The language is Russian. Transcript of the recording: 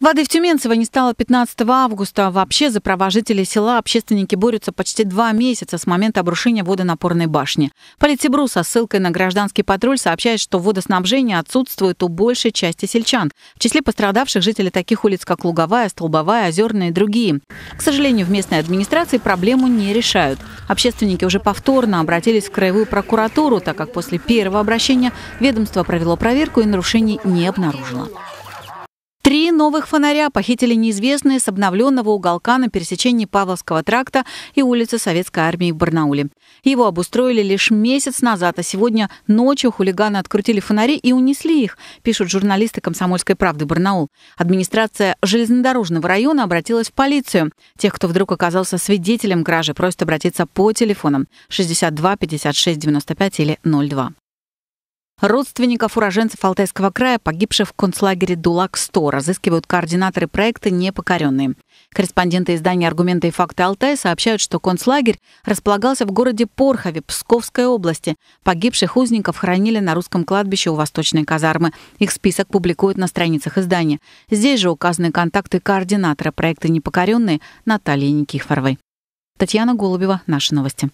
Влады в Тюменцево не стало 15 августа. Вообще за права жителей села общественники борются почти два месяца с момента обрушения водонапорной башни. Политсибру со ссылкой на гражданский патруль сообщает, что водоснабжение отсутствует у большей части сельчан. В числе пострадавших жители таких улиц, как Луговая, Столбовая, Озерная и другие. К сожалению, в местной администрации проблему не решают. Общественники уже повторно обратились в Краевую прокуратуру, так как после первого обращения ведомство провело проверку и нарушений не обнаружило. Три новых фонаря похитили неизвестные с обновленного уголка на пересечении Павловского тракта и улицы Советской армии в Барнауле. Его обустроили лишь месяц назад, а сегодня ночью хулиганы открутили фонари и унесли их, пишут журналисты «Комсомольской правды» Барнаул. Администрация железнодорожного района обратилась в полицию. Тех, кто вдруг оказался свидетелем кражи, просят обратиться по телефонам 62 56 95 или 02. Родственников уроженцев Алтайского края, погибших в концлагере Дулак-100, разыскивают координаторы проекта «Непокоренные». Корреспонденты издания «Аргументы и факты Алтай» сообщают, что концлагерь располагался в городе Порхове Псковской области. Погибших узников хранили на русском кладбище у Восточной казармы. Их список публикуют на страницах издания. Здесь же указаны контакты координатора проекта «Непокоренные» Натальи Никифоровой. Татьяна Голубева, наши новости.